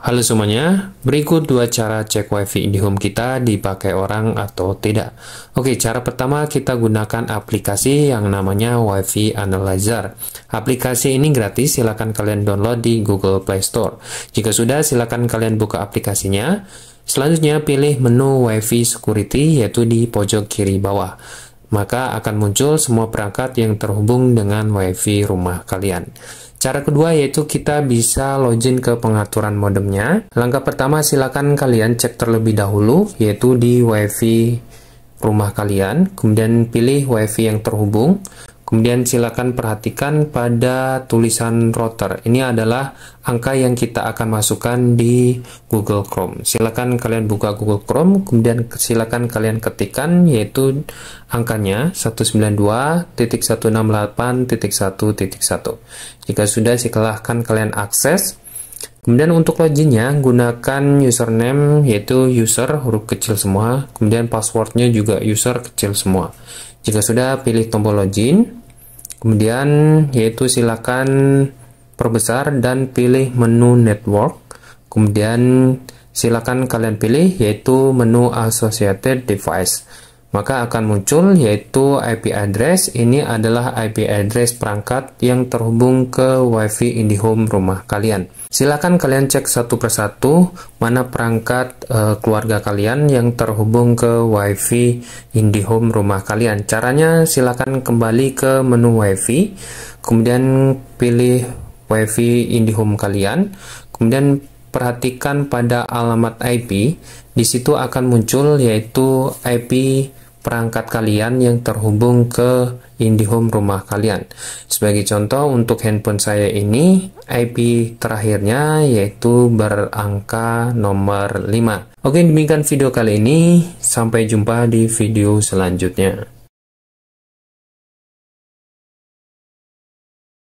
Halo semuanya, berikut dua cara cek WiFi di IndiHome kita dipakai orang atau tidak. Oke, cara pertama kita gunakan aplikasi yang namanya WiFi Analyzer. Aplikasi ini gratis, silakan kalian download di Google Play Store. Jika sudah, silakan kalian buka aplikasinya. Selanjutnya pilih menu WiFi Security yaitu di pojok kiri bawah maka akan muncul semua perangkat yang terhubung dengan WiFi rumah kalian. Cara kedua yaitu kita bisa login ke pengaturan modemnya. Langkah pertama silakan kalian cek terlebih dahulu yaitu di WiFi rumah kalian, kemudian pilih WiFi yang terhubung, Kemudian silakan perhatikan pada tulisan router. Ini adalah angka yang kita akan masukkan di Google Chrome. Silakan kalian buka Google Chrome, kemudian silakan kalian ketikkan yaitu angkanya 192.168.1.1. Jika sudah silakan kalian akses. Kemudian untuk loginnya gunakan username yaitu user huruf kecil semua, kemudian passwordnya juga user kecil semua. Jika sudah pilih tombol login, Kemudian yaitu silakan perbesar dan pilih menu network. Kemudian silakan kalian pilih yaitu menu associated device maka akan muncul yaitu IP address. Ini adalah IP address perangkat yang terhubung ke WiFi IndiHome rumah kalian. Silakan kalian cek satu persatu mana perangkat e, keluarga kalian yang terhubung ke WiFi IndiHome rumah kalian. Caranya silakan kembali ke menu WiFi, kemudian pilih WiFi IndiHome kalian, kemudian perhatikan pada alamat IP. Di situ akan muncul yaitu IP perangkat kalian yang terhubung ke IndiHome rumah kalian. Sebagai contoh, untuk handphone saya ini, IP terakhirnya yaitu berangka nomor 5. Oke, demikian video kali ini. Sampai jumpa di video selanjutnya.